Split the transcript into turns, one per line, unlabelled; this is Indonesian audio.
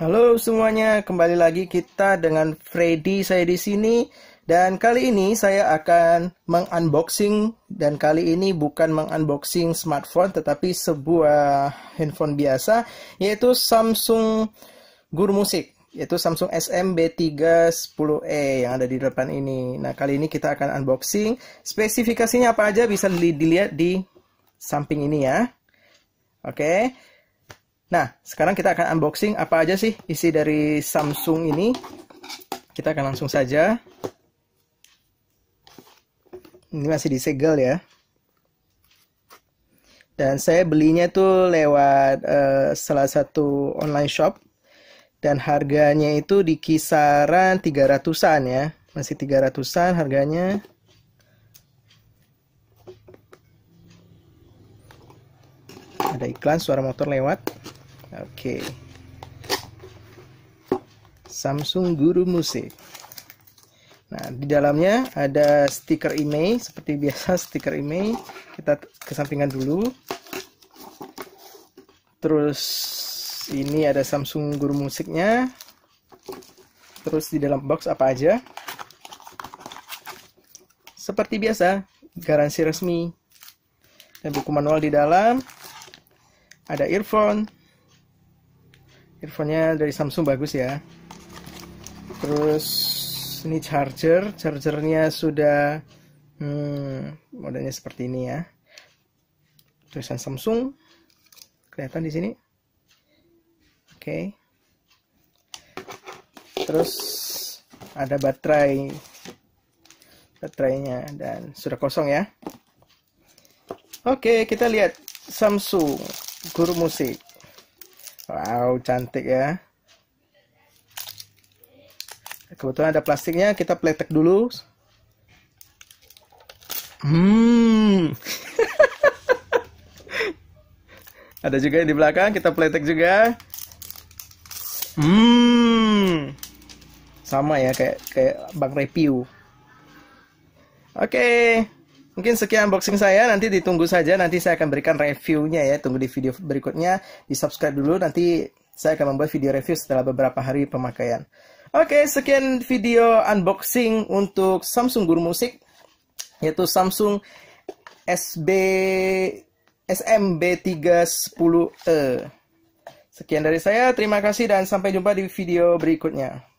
Halo semuanya, kembali lagi kita dengan Freddy saya di sini dan kali ini saya akan mengunboxing dan kali ini bukan mengunboxing smartphone tetapi sebuah handphone biasa yaitu Samsung Guru Musik yaitu Samsung SMB310E yang ada di depan ini. Nah, kali ini kita akan unboxing. Spesifikasinya apa aja bisa dilihat di samping ini ya. Oke. Okay. Nah, sekarang kita akan unboxing apa aja sih isi dari Samsung ini. Kita akan langsung saja. Ini masih disegel ya. Dan saya belinya tuh lewat uh, salah satu online shop. Dan harganya itu di kisaran 300-an ya. Masih 300-an harganya. ada iklan suara motor lewat oke okay. Samsung Guru Musik nah di dalamnya ada stiker email seperti biasa stiker email kita kesampingkan dulu terus ini ada Samsung Guru Musiknya terus di dalam box apa aja seperti biasa garansi resmi dan buku manual di dalam ada earphone earphone-nya dari Samsung bagus ya terus ini charger chargernya sudah hmm, modelnya seperti ini ya tulisan Samsung kelihatan di sini oke okay. terus ada baterai baterainya dan sudah kosong ya oke okay, kita lihat Samsung guru musik wow cantik ya kebetulan ada plastiknya kita pletek dulu hmm ada juga yang di belakang kita pletek juga hmm sama ya kayak kayak bang review oke okay. Mungkin sekian unboxing saya, nanti ditunggu saja, nanti saya akan berikan reviewnya ya, tunggu di video berikutnya, di subscribe dulu, nanti saya akan membuat video review setelah beberapa hari pemakaian. Oke, sekian video unboxing untuk Samsung Guru Musik, yaitu Samsung SB SMB310E. Sekian dari saya, terima kasih dan sampai jumpa di video berikutnya.